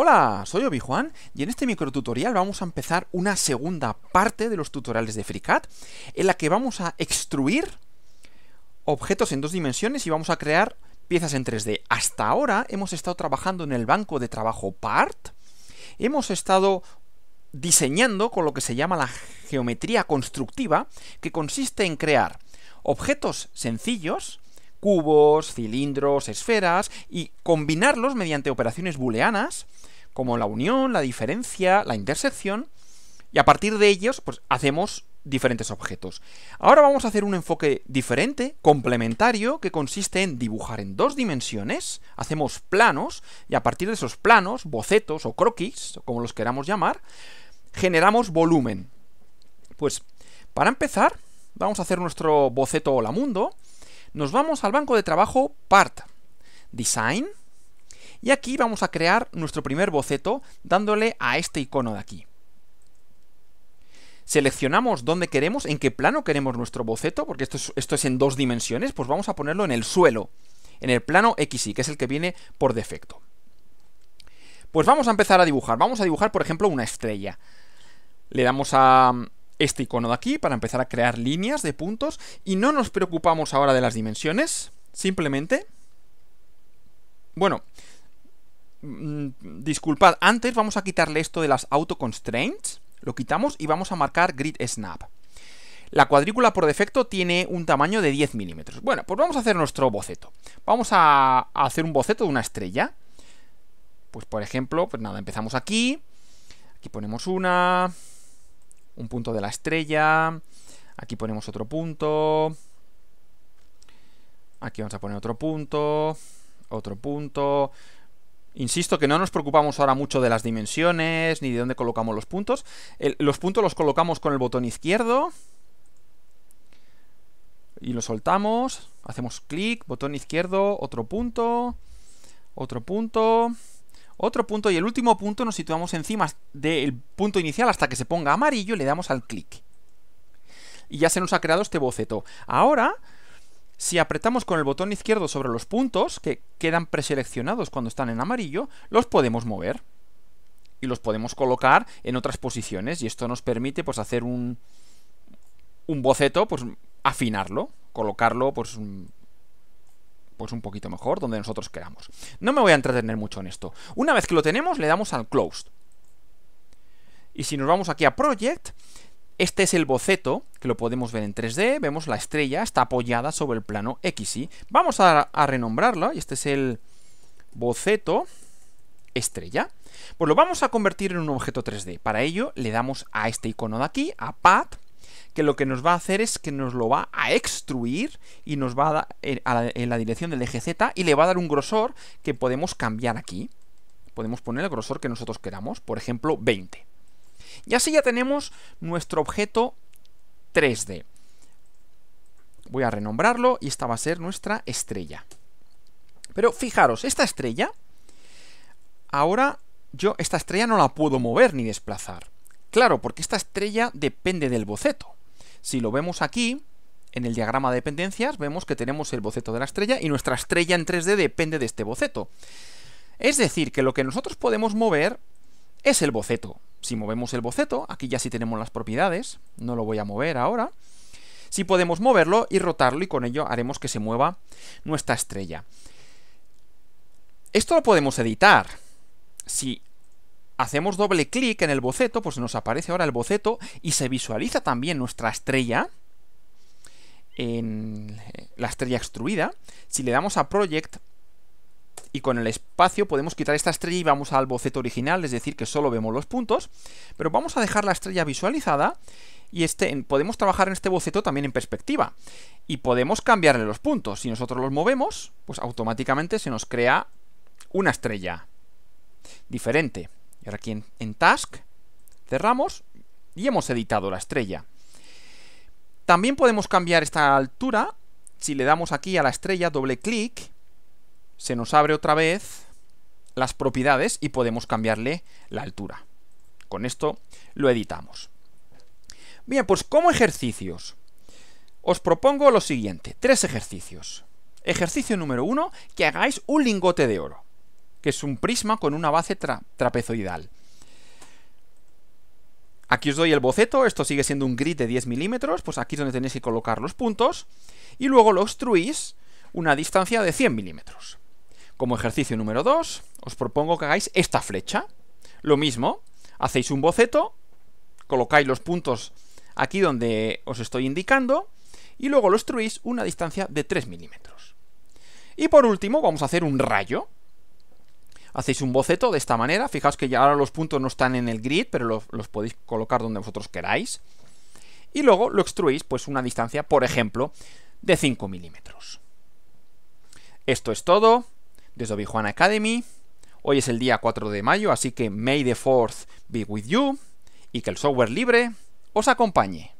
Hola, soy Obi Juan y en este microtutorial vamos a empezar una segunda parte de los tutoriales de FreeCAD en la que vamos a extruir objetos en dos dimensiones y vamos a crear piezas en 3D. Hasta ahora hemos estado trabajando en el banco de trabajo Part, hemos estado diseñando con lo que se llama la geometría constructiva, que consiste en crear objetos sencillos, cubos, cilindros, esferas, y combinarlos mediante operaciones booleanas como la unión, la diferencia, la intersección, y a partir de ellos pues, hacemos diferentes objetos. Ahora vamos a hacer un enfoque diferente, complementario, que consiste en dibujar en dos dimensiones, hacemos planos, y a partir de esos planos, bocetos o croquis, como los queramos llamar, generamos volumen. Pues, para empezar, vamos a hacer nuestro boceto hola mundo, nos vamos al banco de trabajo Part, Design, y aquí vamos a crear nuestro primer boceto dándole a este icono de aquí. Seleccionamos dónde queremos, en qué plano queremos nuestro boceto, porque esto es, en dos dimensiones, pues vamos a ponerlo en el suelo, en el plano XY, que es el que viene por defecto. Pues vamos a empezar a dibujar. Vamos a dibujar, por ejemplo, una estrella. Le damos a mm, este icono de aquí para empezar a crear líneas de puntos y no nos preocupamos ahora de las dimensiones, simplemente... Bueno, Mm, disculpad, antes vamos a quitarle esto de las auto constraints. Lo quitamos y vamos a marcar grid snap. La cuadrícula por defecto tiene un tamaño de 10 milímetros. Bueno, pues vamos a hacer nuestro boceto. Vamos a hacer un boceto de una estrella. Pues por ejemplo, pues nada, empezamos aquí. Aquí ponemos una. Un punto de la estrella. Aquí ponemos otro punto. Aquí vamos a poner otro punto. Otro punto. Insisto que no nos preocupamos ahora mucho de las dimensiones ni de dónde colocamos los puntos. los puntos los colocamos con el botón izquierdo. Y lo soltamos. Hacemos clic, botón izquierdo, otro punto, otro punto, otro punto. Y el último punto nos situamos encima del punto inicial hasta que se ponga amarillo y le damos al clic. Y ya se nos ha creado este boceto. Ahora si apretamos con el botón izquierdo sobre los puntos, que quedan preseleccionados cuando están en amarillo, los podemos mover. Y los podemos colocar en otras posiciones. Y esto nos permite pues, hacer un, un boceto, pues afinarlo, colocarlo pues, pues un poquito mejor donde nosotros queramos. No me voy a entretener mucho en esto. Una vez que lo tenemos, le damos al Closed. Y si nos vamos aquí a Project, este es el boceto, que lo podemos ver en 3D, vemos la estrella, está apoyada sobre el plano XY. Vamos a, a renombrarla, y este es el boceto estrella. Pues lo vamos a convertir en un objeto 3D. Para ello le damos a este icono de aquí, a Path, que lo que nos va a hacer es que nos lo va a extruir y nos va a dar eh, en la dirección del eje Z y le va a dar un grosor que podemos cambiar aquí. Podemos poner el grosor que nosotros queramos, por ejemplo 20. Y así ya tenemos nuestro objeto 3D. Voy a renombrarlo y esta va a ser nuestra estrella. Pero fijaros, esta estrella, ahora yo esta estrella no la puedo mover ni desplazar. Claro, porque esta estrella depende del boceto. Si lo vemos aquí, en el diagrama de dependencias, vemos que tenemos el boceto de la estrella y nuestra estrella en 3D depende de este boceto. Es decir, que lo que nosotros podemos mover es el boceto. Si movemos el boceto, aquí ya sí tenemos las propiedades, no lo voy a mover ahora. Si podemos moverlo y rotarlo y con ello haremos que se mueva nuestra estrella. Esto lo podemos editar. Si hacemos doble clic en el boceto, pues nos aparece ahora el boceto y se visualiza también nuestra estrella en la estrella extruida. Si le damos a Project, y con el espacio podemos quitar esta estrella y vamos al boceto original, es decir, que solo vemos los puntos, pero vamos a dejar la estrella visualizada y este, podemos trabajar en este boceto también en perspectiva y podemos cambiarle los puntos. Si nosotros los movemos, pues automáticamente se nos crea una estrella diferente. Y ahora aquí en, en Task cerramos y hemos editado la estrella. También podemos cambiar esta altura si le damos aquí a la estrella, doble clic, se nos abre otra vez las propiedades y podemos cambiarle la altura. Con esto lo editamos. Bien, pues como ejercicios, os propongo lo siguiente, tres ejercicios. Ejercicio número uno, que hagáis un lingote de oro, que es un prisma con una base trapezoidal. Aquí os doy el boceto, esto sigue siendo un grid de 10 milímetros, pues aquí es donde tenéis que colocar los puntos, y luego lo obstruís una distancia de 100 milímetros. Como ejercicio número 2, os propongo que hagáis esta flecha. Lo mismo, hacéis un boceto, colocáis los puntos aquí donde os estoy indicando, y luego lo extruís una distancia de 3 milímetros. Y por último, vamos a hacer un rayo. Hacéis un boceto de esta manera. Fijaos que ya ahora los puntos no están en el grid, pero los, podéis colocar donde vosotros queráis. Y luego lo extruís pues una distancia, por ejemplo, de 5 milímetros. Esto es todo desde obi Academy. Hoy es el día 4 de mayo, así que May the 4th be with you y que el software libre os acompañe.